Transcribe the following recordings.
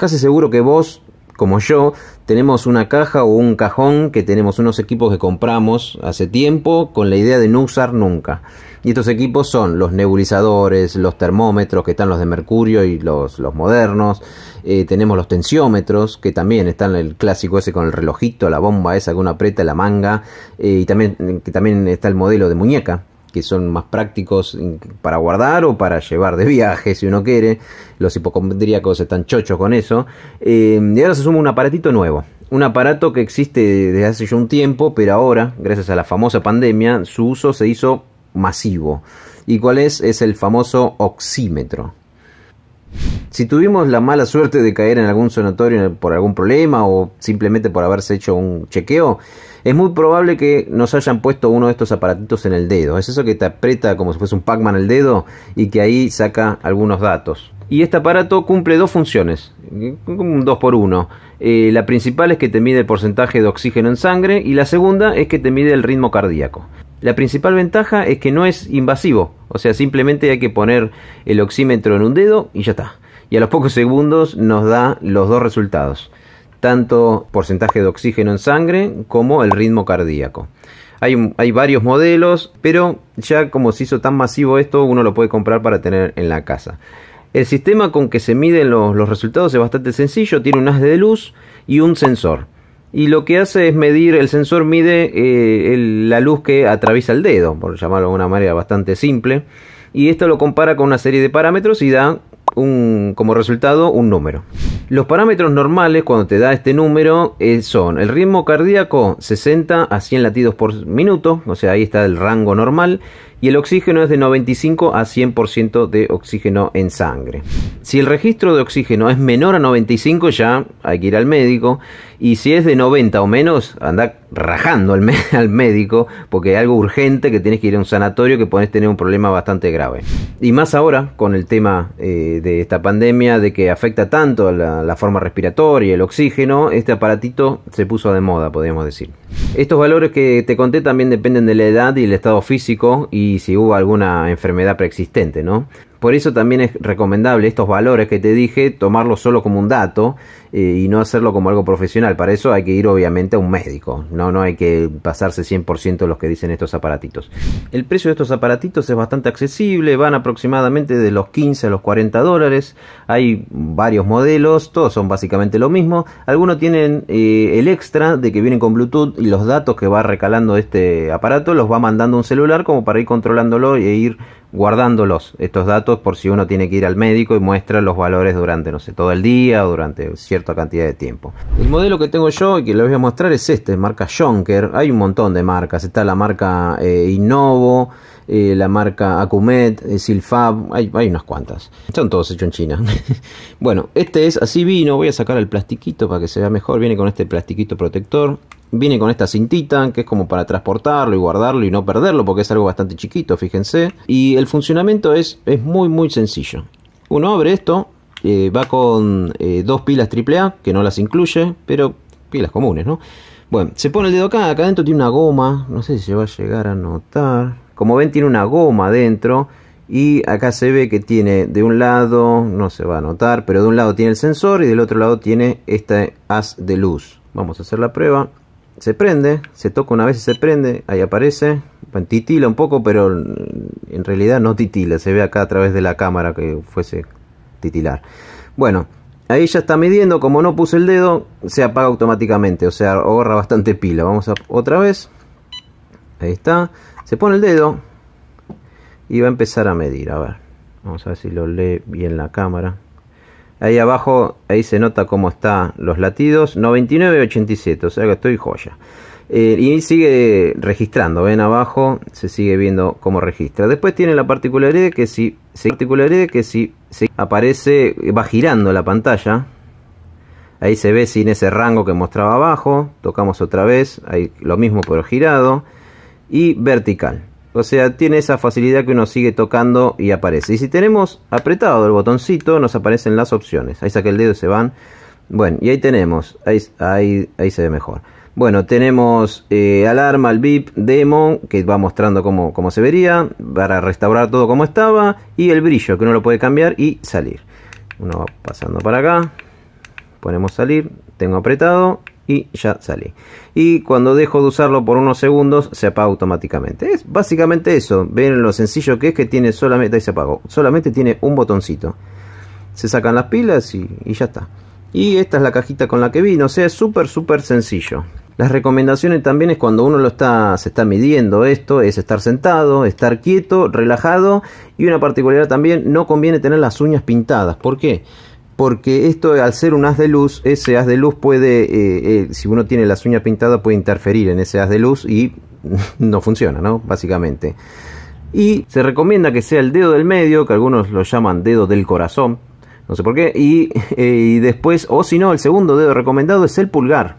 Casi seguro que vos, como yo, tenemos una caja o un cajón que tenemos unos equipos que compramos hace tiempo con la idea de no usar nunca. Y estos equipos son los nebulizadores, los termómetros, que están los de mercurio y los, los modernos. Eh, tenemos los tensiómetros, que también están el clásico ese con el relojito, la bomba esa que uno aprieta la manga. Eh, y también, que también está el modelo de muñeca, que son más prácticos para guardar o para llevar de viaje si uno quiere. Los hipocondríacos están chochos con eso. Eh, y ahora se suma un aparatito nuevo. Un aparato que existe desde hace ya un tiempo, pero ahora, gracias a la famosa pandemia, su uso se hizo masivo. ¿Y cuál es? Es el famoso oxímetro. Si tuvimos la mala suerte de caer en algún sanatorio por algún problema o simplemente por haberse hecho un chequeo, es muy probable que nos hayan puesto uno de estos aparatitos en el dedo. Es eso que te aprieta como si fuese un Pac-Man el dedo y que ahí saca algunos datos. Y este aparato cumple dos funciones, un 2 por 1. Eh, la principal es que te mide el porcentaje de oxígeno en sangre y la segunda es que te mide el ritmo cardíaco. La principal ventaja es que no es invasivo, o sea, simplemente hay que poner el oxímetro en un dedo y ya está y a los pocos segundos nos da los dos resultados, tanto porcentaje de oxígeno en sangre como el ritmo cardíaco. Hay, hay, varios modelos, pero ya como se hizo tan masivo esto, uno lo puede comprar para tener en la casa. El sistema con que se miden los, resultados es bastante sencillo, tiene un haz de luz y un sensor. Y lo que hace es medir, el sensor mide eh, la luz que atraviesa el dedo, por llamarlo de una manera bastante simple. Y esto lo compara con una serie de parámetros y da como resultado un número. Los parámetros normales cuando te da este número eh, son el ritmo cardíaco 60 a 100 latidos por minuto, o sea, ahí está el rango normal, y el oxígeno es de 95 a 100% de oxígeno en sangre. Si el registro de oxígeno es menor a 95 ya hay que ir al médico y si es de 90 o menos, anda rajando al, al médico porque es algo urgente que tienes que ir a un sanatorio que podés tener un problema bastante grave. Y más ahora con el tema eh, de esta pandemia, de que afecta tanto a la, la forma respiratoria y el oxígeno, este aparatito se puso de moda, podríamos decir. Estos valores que te conté también dependen de la edad y el estado físico y si hubo alguna enfermedad preexistente, ¿no? Por eso también es recomendable estos valores que te dije, tomarlos solo como un dato eh, y no hacerlo como algo profesional. Para eso hay que ir obviamente a un médico, no, no hay que pasarse 100% los que dicen estos aparatitos. El precio de estos aparatitos es bastante accesible, van aproximadamente de los 15 a los 40 dólares. Hay varios modelos, todos son básicamente lo mismo. Algunos tienen eh, el extra de que vienen con Bluetooth y los datos que va recalando este aparato los va mandando un celular como para ir controlándolo e ir guardándolos estos datos por si uno tiene que ir al médico y muestra los valores durante, no sé, todo el día o durante cierta cantidad de tiempo. El modelo que tengo yo y que les voy a mostrar es este, marca Jonker. Hay un montón de marcas. Está la marca eh, Innovo, eh, la marca Acumet, eh, Silfab, hay, unas cuantas. Están todos hechos en China. bueno, este es así vino, voy a sacar el plastiquito para que se vea mejor, viene con este plastiquito protector. Viene con esta cintita que es como para transportarlo y guardarlo y no perderlo porque es algo bastante chiquito, fíjense. Y el funcionamiento es, es muy muy sencillo. Uno abre esto, eh, va con dos pilas AAA que no las incluye, pero pilas comunes, ¿no? Bueno, se pone el dedo acá, acá adentro tiene una goma, no sé si se va a llegar a notar, como ven tiene una goma dentro y acá se ve que tiene de un lado, no se va a notar, pero de un lado tiene el sensor y del otro lado tiene este haz de luz. Vamos a hacer la prueba. Se prende, se toca una vez y se prende, ahí aparece. Titila un poco, pero en realidad no titila, se ve acá a través de la cámara que fuese titilar. Bueno, ahí ya está midiendo, como no puse el dedo, se apaga automáticamente, o sea, ahorra bastante pila. Vamos a otra vez. Ahí está. Se pone el dedo y va a empezar a medir. A ver, vamos a ver si lo lee bien la cámara. Ahí abajo, ahí se nota cómo están los latidos. 99,87, o sea que estoy joya. Eh, y sigue registrando, ven abajo, se sigue viendo cómo registra. Después tiene la particularidad que si, la particularidad que si se aparece, va girando la pantalla. Ahí se ve sin ese rango que mostraba abajo. Tocamos otra vez, ahí lo mismo pero girado y vertical. O sea, tiene esa facilidad que uno sigue tocando y aparece. Y si tenemos apretado el botoncito, nos aparecen las opciones. Ahí saca el dedo y se van. Bueno, y ahí tenemos. Ahí, ahí, se ve mejor. Bueno, tenemos eh, alarma, el VIP, demo, que va mostrando cómo, cómo se vería, para restaurar todo como estaba, y el brillo, que uno lo puede cambiar y salir. Uno va pasando para acá, ponemos salir, tengo apretado, y ya salí. Y cuando dejo de usarlo por unos segundos, se apaga automáticamente. Es básicamente eso. Ven lo sencillo que es que tiene solamente, ahí se apagó, solamente tiene un botoncito. Se sacan las pilas y, ya está. Y esta es la cajita con la que vino, o sea, es súper, súper sencillo. Las recomendaciones también es cuando uno lo está, se está midiendo esto, es estar sentado, estar quieto, relajado y una particularidad también, no conviene tener las uñas pintadas. ¿Por qué? porque esto al ser un haz de luz, ese haz de luz puede, eh, eh, si uno tiene las uñas pintadas, puede interferir en ese haz de luz y no funciona, ¿no? Básicamente. Y se recomienda que sea el dedo del medio, que algunos lo llaman dedo del corazón, no sé por qué, y, eh, después, o si no, el segundo dedo recomendado es el pulgar.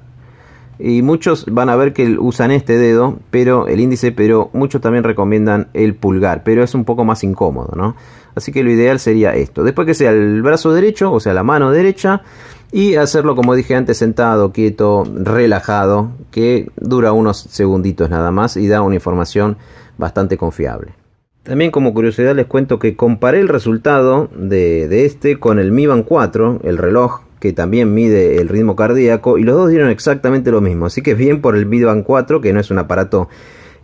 Y muchos van a ver que usan este dedo, pero el índice, pero muchos también recomiendan el pulgar, pero es un poco más incómodo, ¿no? Así que lo ideal sería esto. Después que sea el brazo derecho, o sea, la mano derecha. Y hacerlo, como dije antes, sentado, quieto, relajado, que dura unos segunditos nada más y da una información bastante confiable. También como curiosidad les cuento que comparé el resultado de, este con el Mi Band 4, el reloj que también mide el ritmo cardíaco, y los dos dieron exactamente lo mismo. Así que bien por el Mi Band 4, que no es un aparato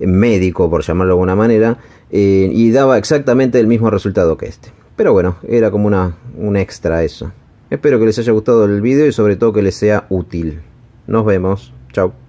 médico, por llamarlo de alguna manera, eh, y daba exactamente el mismo resultado que este. Pero bueno, era como una, un extra eso. Espero que les haya gustado el video y sobre todo que les sea útil. Nos vemos. Chao.